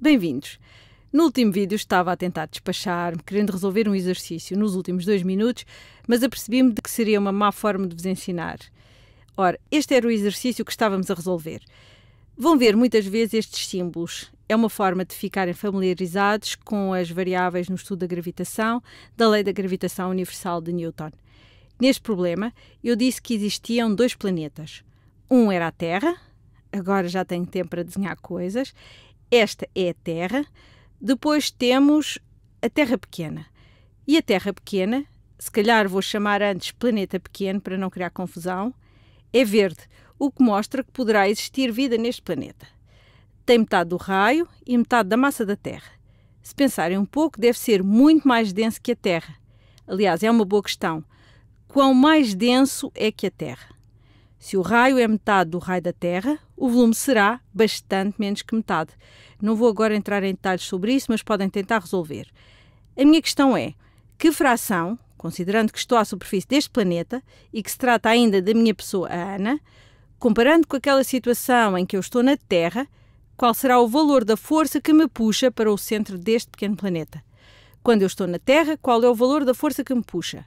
Bem-vindos! No último vídeo estava a tentar despachar-me, querendo resolver um exercício nos últimos dois minutos, mas apercebi-me de que seria uma má forma de vos ensinar. Ora, este era o exercício que estávamos a resolver. Vão ver muitas vezes estes símbolos. É uma forma de ficarem familiarizados com as variáveis no estudo da gravitação, da lei da gravitação universal de Newton. Neste problema, eu disse que existiam dois planetas. Um era a Terra, agora já tenho tempo para desenhar coisas, esta é a Terra. Depois temos a Terra Pequena. E a Terra Pequena, se calhar vou chamar antes Planeta Pequeno para não criar confusão, é verde, o que mostra que poderá existir vida neste planeta. Tem metade do raio e metade da massa da Terra. Se pensarem um pouco, deve ser muito mais denso que a Terra. Aliás, é uma boa questão. Quão mais denso é que a Terra? Se o raio é metade do raio da Terra, o volume será bastante menos que metade. Não vou agora entrar em detalhes sobre isso, mas podem tentar resolver. A minha questão é: que fração, considerando que estou à superfície deste planeta e que se trata ainda da minha pessoa, a Ana, comparando com aquela situação em que eu estou na Terra, qual será o valor da força que me puxa para o centro deste pequeno planeta? Quando eu estou na Terra, qual é o valor da força que me puxa?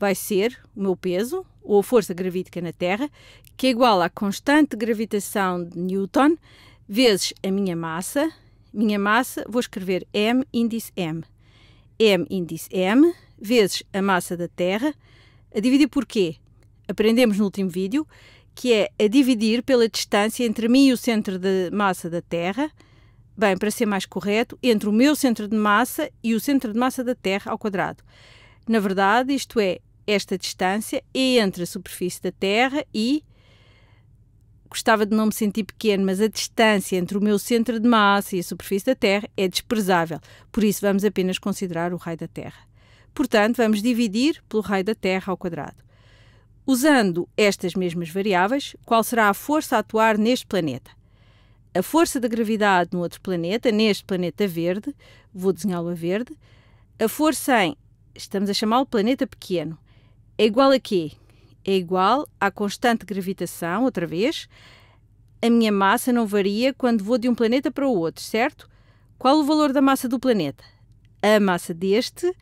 vai ser o meu peso, ou a força gravítica na Terra, que é igual à constante gravitação de Newton, vezes a minha massa. Minha massa, vou escrever m índice m. m índice m, vezes a massa da Terra, a dividir por quê? Aprendemos no último vídeo, que é a dividir pela distância entre mim e o centro de massa da Terra, bem, para ser mais correto, entre o meu centro de massa e o centro de massa da Terra ao quadrado. Na verdade, isto é esta distância entre a superfície da Terra e. Gostava de não me sentir pequeno, mas a distância entre o meu centro de massa e a superfície da Terra é desprezável. Por isso, vamos apenas considerar o raio da Terra. Portanto, vamos dividir pelo raio da Terra ao quadrado. Usando estas mesmas variáveis, qual será a força a atuar neste planeta? A força da gravidade no outro planeta, neste planeta verde, vou desenhá-lo a verde, a força em, estamos a chamá-lo planeta pequeno, é igual a quê? É igual à constante gravitação, outra vez. A minha massa não varia quando vou de um planeta para o outro, certo? Qual o valor da massa do planeta? A massa deste,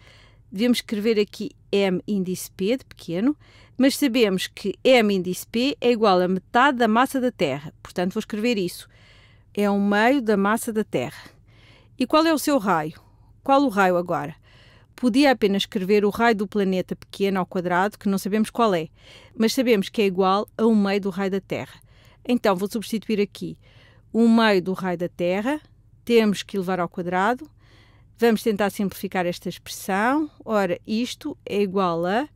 devemos escrever aqui m índice p de pequeno, mas sabemos que m índice p é igual a metade da massa da Terra. Portanto, vou escrever isso. É um meio da massa da Terra. E qual é o seu raio? Qual o raio agora? podia apenas escrever o raio do planeta pequeno ao quadrado, que não sabemos qual é, mas sabemos que é igual a um meio do raio da Terra. Então vou substituir aqui um meio do raio da Terra, temos que levar ao quadrado. Vamos tentar simplificar esta expressão. Ora, isto é igual a.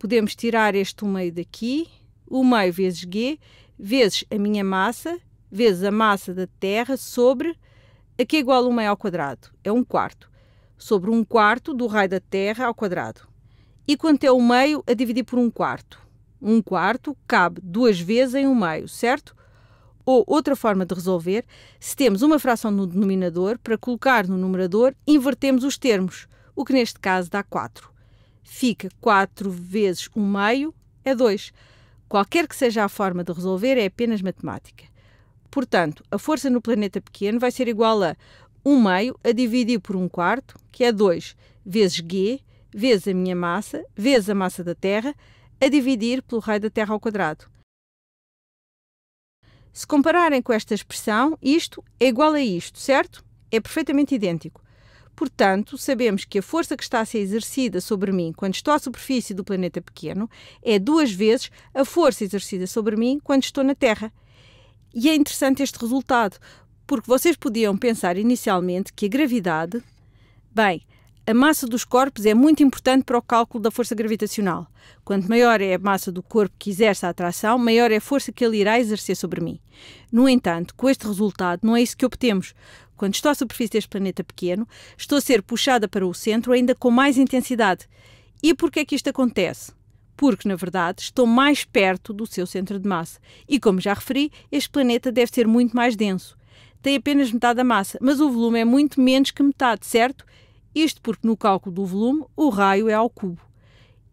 Podemos tirar este 1 meio daqui, 1 meio vezes g, vezes a minha massa, vezes a massa da Terra sobre a que é igual a 1 meio ao quadrado, é 1 quarto sobre um quarto do raio da Terra ao quadrado. E quanto é o meio a dividir por um quarto? Um quarto cabe duas vezes em um meio, certo? Ou outra forma de resolver, se temos uma fração no denominador, para colocar no numerador, invertemos os termos, o que neste caso dá 4. Fica 4 vezes 1 um meio é 2. Qualquer que seja a forma de resolver, é apenas matemática. Portanto, a força no planeta pequeno vai ser igual a um meio a dividir por um quarto, que é 2 vezes g, vezes a minha massa, vezes a massa da Terra, a dividir pelo raio da Terra ao quadrado. Se compararem com esta expressão, isto é igual a isto, certo? É perfeitamente idêntico. Portanto, sabemos que a força que está a ser exercida sobre mim quando estou à superfície do planeta pequeno é duas vezes a força exercida sobre mim quando estou na Terra. E é interessante este resultado, porque vocês podiam pensar inicialmente que a gravidade, bem, a massa dos corpos é muito importante para o cálculo da força gravitacional. Quanto maior é a massa do corpo que exerce a atração, maior é a força que ele irá exercer sobre mim. No entanto, com este resultado, não é isso que obtemos. Quando estou à superfície deste planeta pequeno, estou a ser puxada para o centro ainda com mais intensidade. E por que é que isto acontece? Porque, na verdade, estou mais perto do seu centro de massa. E, como já referi, este planeta deve ser muito mais denso tem apenas metade da massa, mas o volume é muito menos que metade, certo? Isto porque no cálculo do volume o raio é ao cubo.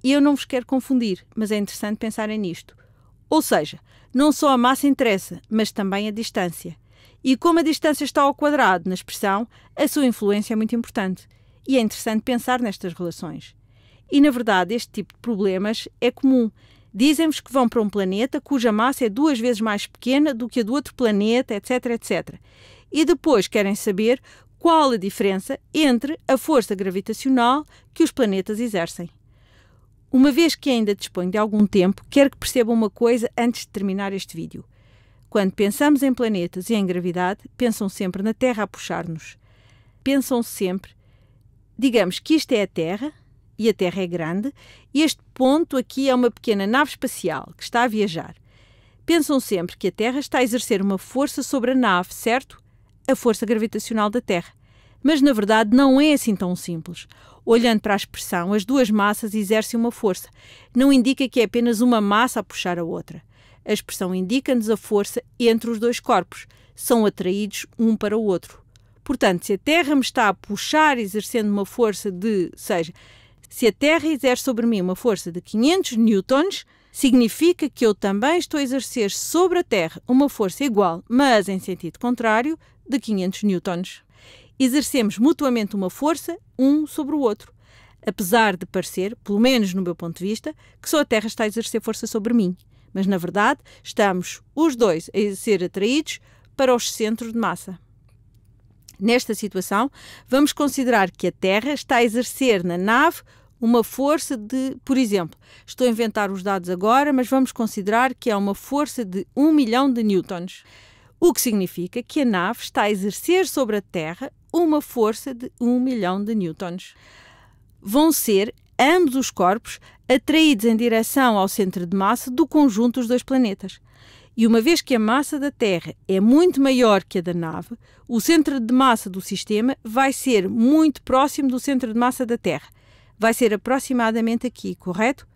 E eu não vos quero confundir, mas é interessante pensarem nisto. Ou seja, não só a massa interessa, mas também a distância. E como a distância está ao quadrado na expressão, a sua influência é muito importante. E é interessante pensar nestas relações. E na verdade, este tipo de problemas é comum Dizem-vos que vão para um planeta cuja massa é duas vezes mais pequena do que a do outro planeta, etc, etc. E depois querem saber qual a diferença entre a força gravitacional que os planetas exercem. Uma vez que ainda dispõe de algum tempo, quero que percebam uma coisa antes de terminar este vídeo. Quando pensamos em planetas e em gravidade, pensam sempre na Terra a puxar-nos. Pensam sempre, digamos que isto é a Terra, e a Terra é grande, este ponto aqui é uma pequena nave espacial que está a viajar. Pensam sempre que a Terra está a exercer uma força sobre a nave, certo? A força gravitacional da Terra. Mas na verdade não é assim tão simples. Olhando para a expressão, as duas massas exercem uma força. Não indica que é apenas uma massa a puxar a outra. A expressão indica-nos a força entre os dois corpos. São atraídos um para o outro. Portanto, se a Terra me está a puxar exercendo uma força de, seja, se a Terra exerce sobre mim uma força de 500 newtons, significa que eu também estou a exercer sobre a Terra uma força igual, mas em sentido contrário, de 500 newtons. Exercemos mutuamente uma força um sobre o outro, apesar de parecer, pelo menos no meu ponto de vista, que só a Terra está a exercer força sobre mim. Mas na verdade, estamos os dois a ser atraídos para os centros de massa. Nesta situação, vamos considerar que a Terra está a exercer na nave uma força de, por exemplo, estou a inventar os dados agora, mas vamos considerar que é uma força de 1 milhão de newtons, o que significa que a nave está a exercer sobre a Terra uma força de 1 milhão de newtons. Vão ser ambos os corpos atraídos em direção ao centro de massa do conjunto dos dois planetas. E uma vez que a massa da Terra é muito maior que a da nave, o centro de massa do sistema vai ser muito próximo do centro de massa da Terra vai ser aproximadamente aqui, correto?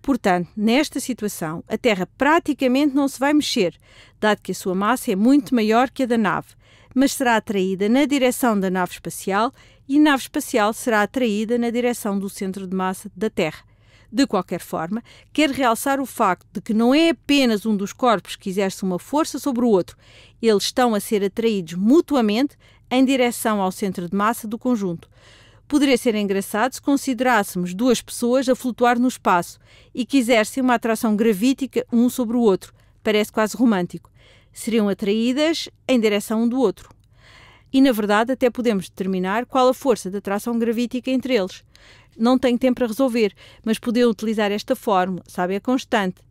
Portanto, nesta situação, a Terra praticamente não se vai mexer, dado que a sua massa é muito maior que a da nave, mas será atraída na direção da nave espacial e a nave espacial será atraída na direção do centro de massa da Terra. De qualquer forma, quero realçar o facto de que não é apenas um dos corpos que exerce uma força sobre o outro, eles estão a ser atraídos mutuamente em direção ao centro de massa do conjunto. Poderia ser engraçado se considerássemos duas pessoas a flutuar no espaço e exercem uma atração gravítica um sobre o outro. Parece quase romântico. Seriam atraídas em direção um do outro. E, na verdade, até podemos determinar qual a força da atração gravítica entre eles. Não tenho tempo para resolver, mas podiam utilizar esta fórmula, sabe, é constante.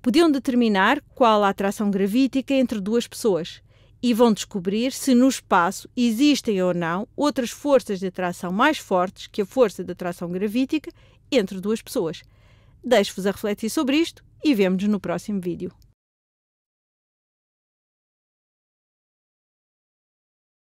Podiam determinar qual a atração gravítica entre duas pessoas e vão descobrir se no espaço existem ou não outras forças de atração mais fortes que a força de atração gravítica entre duas pessoas. Deixo-vos a refletir sobre isto e vemos nos no próximo vídeo.